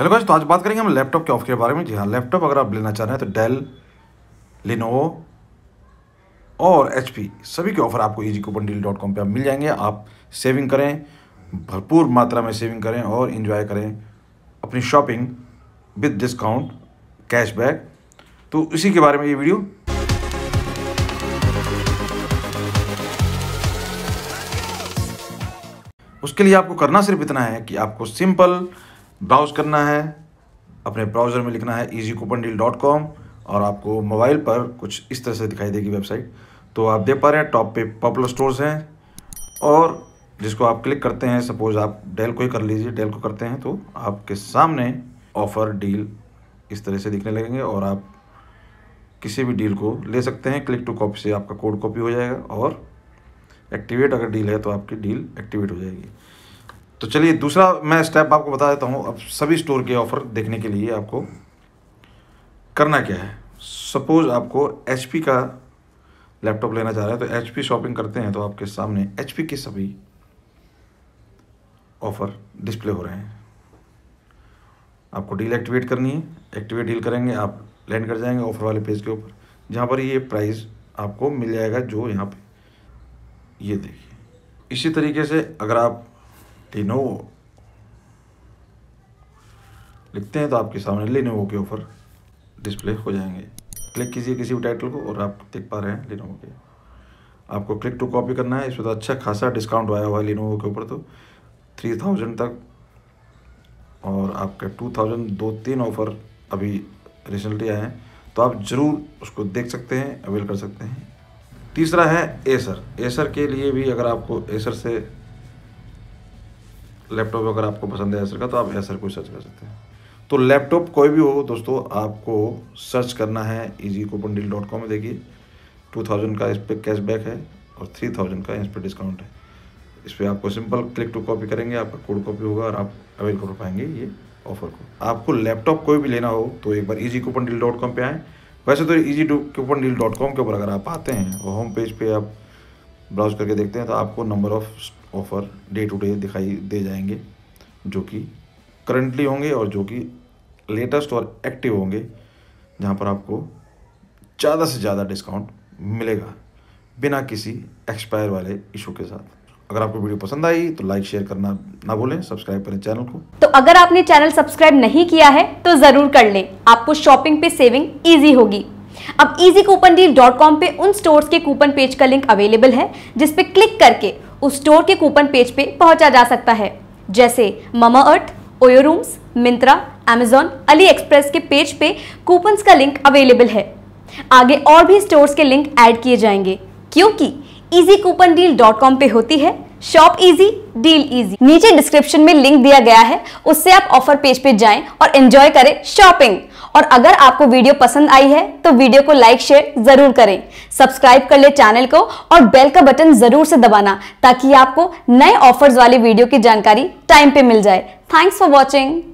hello guys तो आज बात करेंगे हम लैपटॉप के ऑफर के बारे में जी हाँ लैपटॉप अगर आप लेना चाह रहे हैं तो डेल लिनोवो और एच सभी के ऑफर आपको easy coupon deal dot com पर आप मिल जाएंगे आप सेविंग करें भरपूर मात्रा में सेविंग करें और इन्जॉय करें अपनी शॉपिंग विद डिस्काउंट कैशबैक तो इसी के बारे में ये वीडियो उसके लिए आपको करना सिर्फ इतना है कि आपको सिंपल ब्राउज़ करना है अपने ब्राउज़र में लिखना है easy coupon deal dot com और आपको मोबाइल पर कुछ इस तरह से दिखाई देगी वेबसाइट तो आप देख पा रहे हैं टॉप पे पॉपुलर स्टोर्स हैं और जिसको आप क्लिक करते हैं सपोज आप डेल को ही कर लीजिए डेल को करते हैं तो आपके सामने ऑफ़र डील इस तरह से दिखने लगेंगे और आप किसी भी डील को ले सकते हैं क्लिक टू कॉपी से आपका कोड कॉपी हो जाएगा और एक्टिवेट अगर डील है तो आपकी डील एक्टिवेट हो जाएगी तो चलिए दूसरा मैं स्टेप आपको बता देता हूँ अब सभी स्टोर के ऑफ़र देखने के लिए आपको करना क्या है सपोज़ आपको एच का लैपटॉप लेना चाह रहे हैं तो एच शॉपिंग करते हैं तो आपके सामने एच के सभी ऑफ़र डिस्प्ले हो रहे हैं आपको डील एक्टिवेट करनी है एक्टिवेट डील करेंगे आप लैंड कर जाएंगे ऑफ़र वाले पेज के ऊपर जहाँ पर ये प्राइस आपको मिल जाएगा जो यहाँ पे ये देखिए इसी तरीके से अगर आप लिनो लिखते हैं तो आपके सामने लिनोवो के ऑफर डिस्प्ले हो जाएंगे क्लिक कीजिए किसी भी टाइटल को और आप देख पा रहे हैं लिनोवो के आपको क्लिक टू कॉपी करना है इसमें तो अच्छा खासा डिस्काउंट आया हुआ है लिनोवो के ऊपर तो थ्री थाउजेंड तक और आपके टू थाउजेंड दो तीन ऑफ़र अभी रिसेंटली आए हैं तो आप ज़रूर उसको देख सकते हैं अवेल कर सकते हैं तीसरा है एसर एसर के लिए भी अगर आपको एसर से लैपटॉप अगर आपको पसंद है एसर का तो आप एसर को सर्च कर सकते हैं तो लैपटॉप कोई भी हो दोस्तों आपको सर्च करना है easy coupon deal dot com में देखिए टू थाउजेंड का इस पर कैशबैक है और थ्री थाउजेंड का इस पर डिस्काउंट है इस पर आपको सिंपल क्लिक टू कॉपी करेंगे आपका कोड कॉपी होगा और आप अवेल कर पाएंगे ये ऑफर को आपको लैपटॉप कोई भी लेना हो तो एक बार easy coupon deal dot com पर आएँ वैसे तो easy coupon deal dot com के ऊपर अगर आप आते हैं और होम पेज पर आप ब्राउज करके देखते हैं तो आपको number of offer day to day दिखाई दे जाएंगे जो कि करंटली होंगे और जो कि लेटेस्ट और एक्टिव होंगे जहाँ पर आपको ज़्यादा से ज़्यादा डिस्काउंट मिलेगा बिना किसी एक्सपायर वाले इशू के साथ अगर आपको वीडियो पसंद आई तो लाइक शेयर करना ना भूलें सब्सक्राइब करें चैनल को तो अगर आपने चैनल सब्सक्राइब नहीं किया है तो जरूर कर लें आपको शॉपिंग पे सेविंग इजी होगी अब easy coupon deal dot com पर उन स्टोर्स के कूपन पेज का लिंक अवेलेबल है जिसपे क्लिक करके उस स्टोर के कूपन पेज पे पहुंचा जा सकता है जैसे Mama Earth OYO rooms Myntra Amazon Ali Express के पेज पे कूपन्स का लिंक अवेलेबल है आगे और भी स्टोर्स के लिंक ऐड किए जाएंगे क्योंकि easy coupon deal dot com पे होती है शॉप इजी डील इजी नीचे डिस्क्रिप्शन में लिंक दिया गया है उससे आप ऑफर पेज पे जाएं और एंजॉय करें शॉपिंग और अगर आपको वीडियो पसंद आई है तो वीडियो को लाइक शेयर जरूर करें सब्सक्राइब कर ले चैनल को और बेल का बटन जरूर से दबाना ताकि आपको नए ऑफर्स वाले वीडियो की जानकारी टाइम पे मिल जाए थैंक्स फॉर वॉचिंग